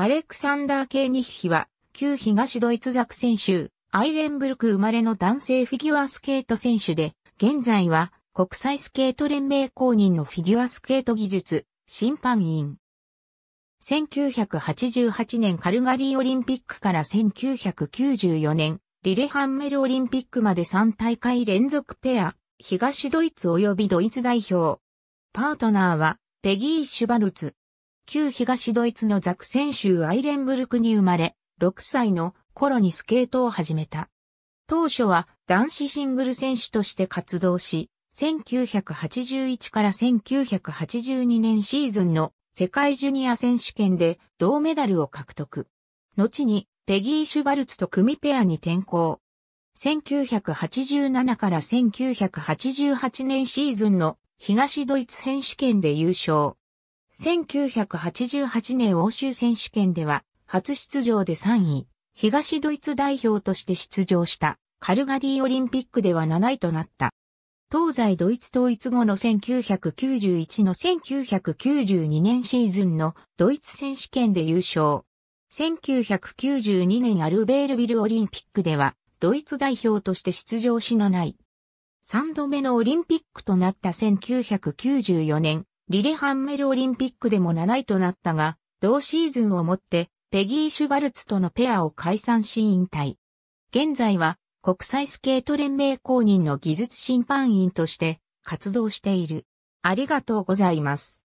アレクサンダー・ケーニッヒは、旧東ドイツザク選手、アイレンブルク生まれの男性フィギュアスケート選手で、現在は国際スケート連盟公認のフィギュアスケート技術、審判員。1988年カルガリーオリンピックから1994年、リレハンメルオリンピックまで3大会連続ペア、東ドイツ及びドイツ代表。パートナーは、ペギー・シュバルツ。旧東ドイツのザクセン州アイレンブルクに生まれ、6歳の頃にスケートを始めた。当初は男子シングル選手として活動し、1981から1982年シーズンの世界ジュニア選手権で銅メダルを獲得。後にペギー・シュバルツと組ペアに転向。1987から1988年シーズンの東ドイツ選手権で優勝。1988年欧州選手権では、初出場で3位、東ドイツ代表として出場したカルガリーオリンピックでは7位となった。東西ドイツ統一後の1991の1992年シーズンのドイツ選手権で優勝。1992年アルベールビルオリンピックではドイツ代表として出場しのない。3度目のオリンピックとなった1994年リレハンメルオリンピックでも7位となったが、同シーズンをもってペギー・シュバルツとのペアを解散し引退。現在は国際スケート連盟公認の技術審判員として活動している。ありがとうございます。